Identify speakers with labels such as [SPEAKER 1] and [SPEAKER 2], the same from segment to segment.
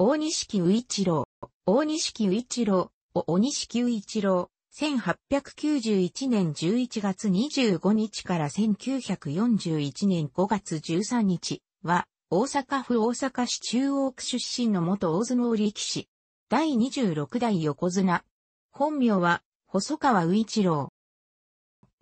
[SPEAKER 1] 大西久一郎、大西久一郎、大西久一郎、1891年11月25日から1941年5月13日は、大阪府大阪市中央区出身の元大相撲力士。第26代横綱。本名は、細川宇一郎。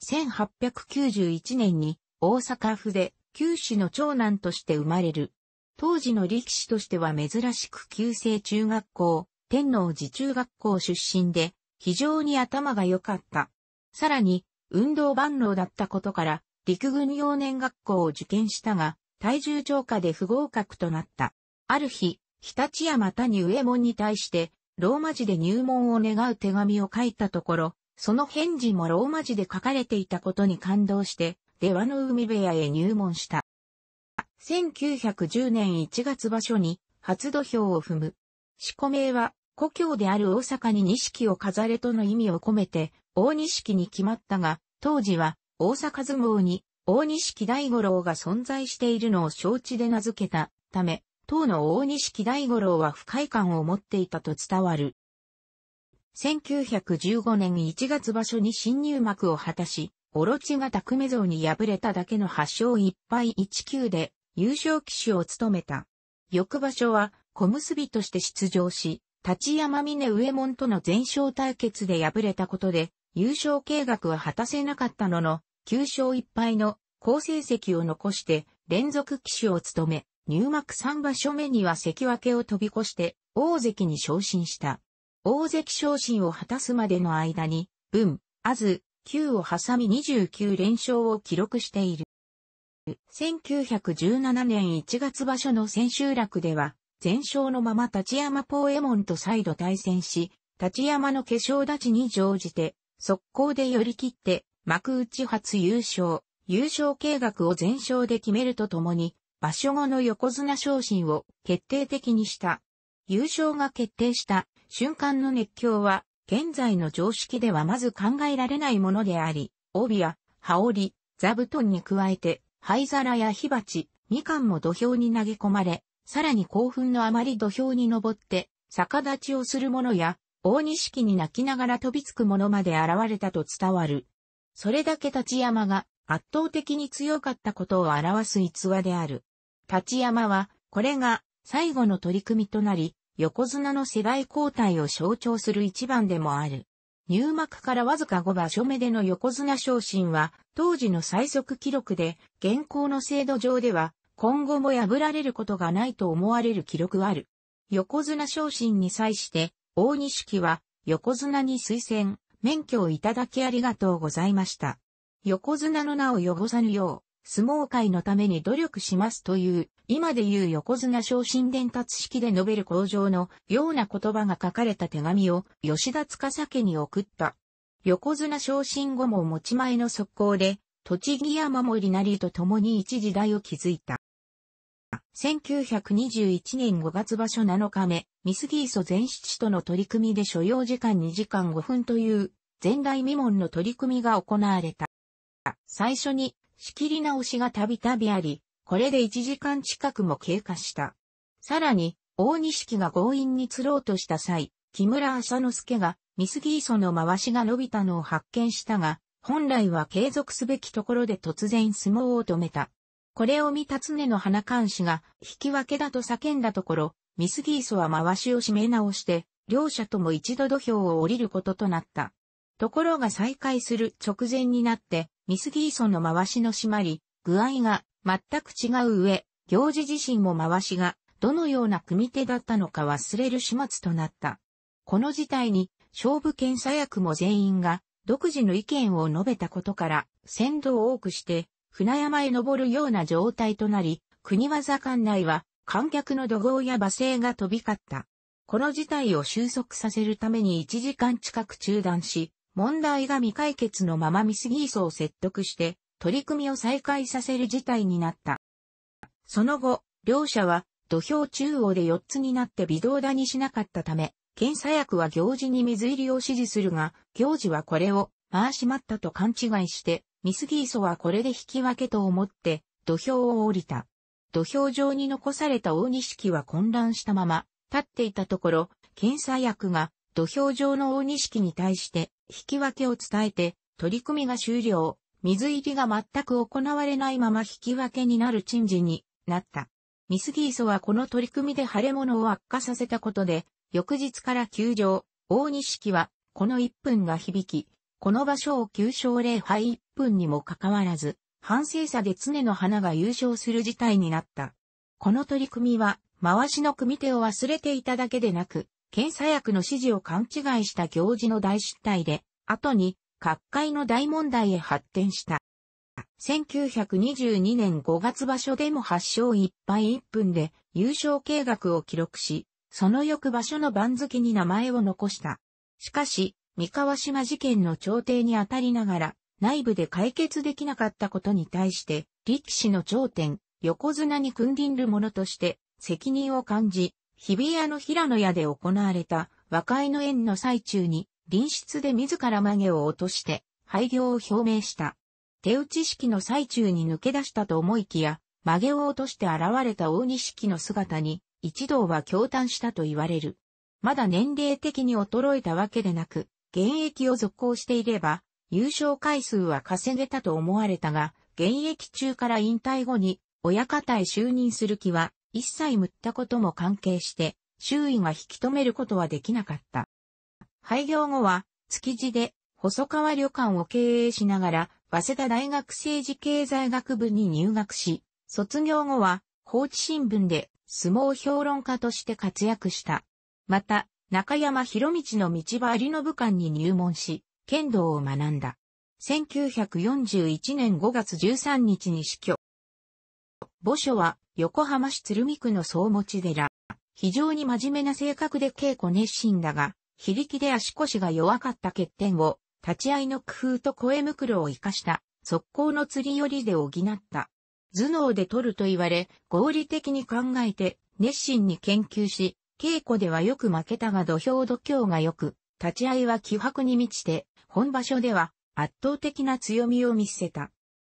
[SPEAKER 1] 1891年に大阪府で九死の長男として生まれる。当時の力士としては珍しく旧制中学校、天皇寺中学校出身で、非常に頭が良かった。さらに、運動万能だったことから、陸軍幼年学校を受験したが、体重超過で不合格となった。ある日、日立山谷上門に対して、ローマ字で入門を願う手紙を書いたところ、その返事もローマ字で書かれていたことに感動して、出羽の海部屋へ入門した。1910年1月場所に初土俵を踏む。四股名は、故郷である大阪に錦を飾れとの意味を込めて、大錦に決まったが、当時は大阪相撲に大錦大五郎が存在しているのを承知で名付けたため、当の大錦大五郎は不快感を持っていたと伝わる。1915年1月場所に新入幕を果たし、オロチがタクメ像に敗れただけの8勝1敗19で優勝騎手を務めた。翌場所は小結として出場し、立山峰上門との全勝対決で敗れたことで、優勝計画は果たせなかったのの、9勝1敗の好成績を残して連続騎手を務め、入幕3場所目には関脇を飛び越して大関に昇進した。大関昇進を果たすまでの間に、文、あず、9を挟み29連勝を記録している。1917年1月場所の千秋楽では、全勝のまま立山ポエモンと再度対戦し、立山の化粧立ちに乗じて、速攻で寄り切って、幕内初優勝、優勝計画を全勝で決めるとともに、場所後の横綱昇進を決定的にした。優勝が決定した瞬間の熱狂は、現在の常識ではまず考えられないものであり、帯や羽織、座布団に加えて、灰皿や火鉢、みかんも土俵に投げ込まれ、さらに興奮のあまり土俵に登って、逆立ちをする者や、大錦に泣きながら飛びつく者まで現れたと伝わる。それだけ立山が圧倒的に強かったことを表す逸話である。立山は、これが最後の取り組みとなり、横綱の世代交代を象徴する一番でもある。入幕からわずか5場所目での横綱昇進は、当時の最速記録で、現行の制度上では、今後も破られることがないと思われる記録ある。横綱昇進に際して、大錦は、横綱に推薦、免許をいただきありがとうございました。横綱の名を汚さぬよう。相撲界のために努力しますという、今で言う横綱昇進伝達式で述べる工上のような言葉が書かれた手紙を吉田司家に送った。横綱昇進後も持ち前の速攻で、栃木山森りと共に一時代を築いた。1921年5月場所7日目、ミスギーソ全七との取り組みで所要時間2時間5分という、前代未聞の取り組みが行われた。最初に仕切り直しがたびたびあり、これで1時間近くも経過した。さらに、大錦が強引に釣ろうとした際、木村浅之助が、ミスギーソの回しが伸びたのを発見したが、本来は継続すべきところで突然相撲を止めた。これを見た常の花監視が、引き分けだと叫んだところ、ミスギーソは回しを締め直して、両者とも一度土俵を降りることとなった。ところが再開する直前になって、ミスギーソンの回しの締まり、具合が全く違う上、行事自身も回しがどのような組手だったのか忘れる始末となった。この事態に勝負検査役も全員が独自の意見を述べたことから先導を多くして船山へ登るような状態となり、国技館内は観客の怒号や罵声が飛び交った。この事態を収束させるために1時間近く中断し、問題が未解決のままミスギーソを説得して、取り組みを再開させる事態になった。その後、両者は土俵中央で4つになって微動だにしなかったため、検査薬は行事に水入りを指示するが、行事はこれを回しまったと勘違いして、ミスギーソはこれで引き分けと思って、土俵を降りた。土俵上に残された大錦は混乱したまま、立っていたところ、検査薬が土俵上の大錦に対して、引き分けを伝えて、取り組みが終了、水入りが全く行われないまま引き分けになる陳事になった。ミスギーソはこの取り組みで腫れ物を悪化させたことで、翌日から休場、大西木は、この1分が響き、この場所を休勝0拝1分にもかかわらず、反省差で常の花が優勝する事態になった。この取り組みは、回しの組手を忘れていただけでなく、検査薬の指示を勘違いした行事の大失態で、後に、各界の大問題へ発展した。1922年5月場所でも8勝1敗1分で優勝計画を記録し、その翌場所の番付に名前を残した。しかし、三河島事件の調停に当たりながら、内部で解決できなかったことに対して、力士の頂点、横綱に君臨る者として、責任を感じ、日比谷の平野屋で行われた和解の縁の最中に、臨室で自ら曲げを落として、廃業を表明した。手打ち式の最中に抜け出したと思いきや、曲げを落として現れた大西式の姿に、一同は驚嘆したと言われる。まだ年齢的に衰えたわけでなく、現役を続行していれば、優勝回数は稼げたと思われたが、現役中から引退後に、親方へ就任する気は一切売ったことも関係して、周囲が引き止めることはできなかった。廃業後は、築地で、細川旅館を経営しながら、早稲田大学政治経済学部に入学し、卒業後は、放置新聞で相撲評論家として活躍した。また、中山博道の道場有信館に入門し、剣道を学んだ。1941年5月13日に死去。墓所は横浜市鶴見区の総持寺。非常に真面目な性格で稽古熱心だが、非力で足腰が弱かった欠点を、立ち合いの工夫と声袋を活かした、速攻の釣り寄りで補った。頭脳で取ると言われ、合理的に考えて、熱心に研究し、稽古ではよく負けたが土俵度胸が良く、立ち合いは気迫に満ちて、本場所では圧倒的な強みを見せた。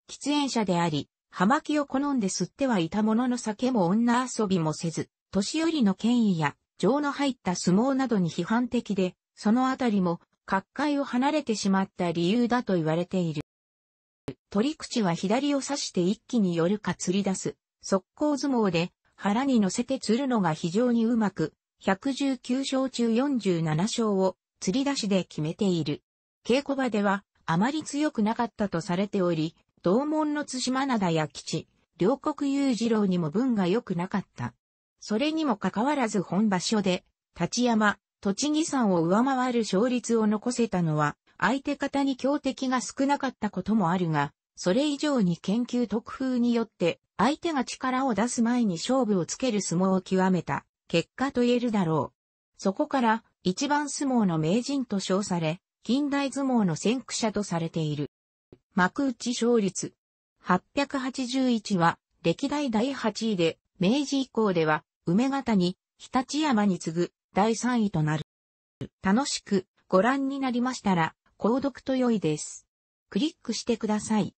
[SPEAKER 1] 喫煙者であり、葉巻を好んで吸ってはいたものの酒も女遊びもせず、年寄りの権威や情の入った相撲などに批判的で、そのあたりも、各界を離れてしまった理由だと言われている。取り口は左を刺して一気に寄るか釣り出す、速攻相撲で、腹に乗せて釣るのが非常にうまく、119勝中47勝を釣り出しで決めている。稽古場ではあまり強くなかったとされており、同門の津島灘や吉、両国裕次郎にも文が良くなかった。それにもかかわらず本場所で、立山、栃木山を上回る勝率を残せたのは、相手方に強敵が少なかったこともあるが、それ以上に研究特風によって、相手が力を出す前に勝負をつける相撲を極めた、結果と言えるだろう。そこから、一番相撲の名人と称され、近代相撲の先駆者とされている。幕内勝率。881は、歴代第8位で、明治以降では、梅型に、日立山に次ぐ、第3位となる。楽しく、ご覧になりましたら、購読と良いです。クリックしてください。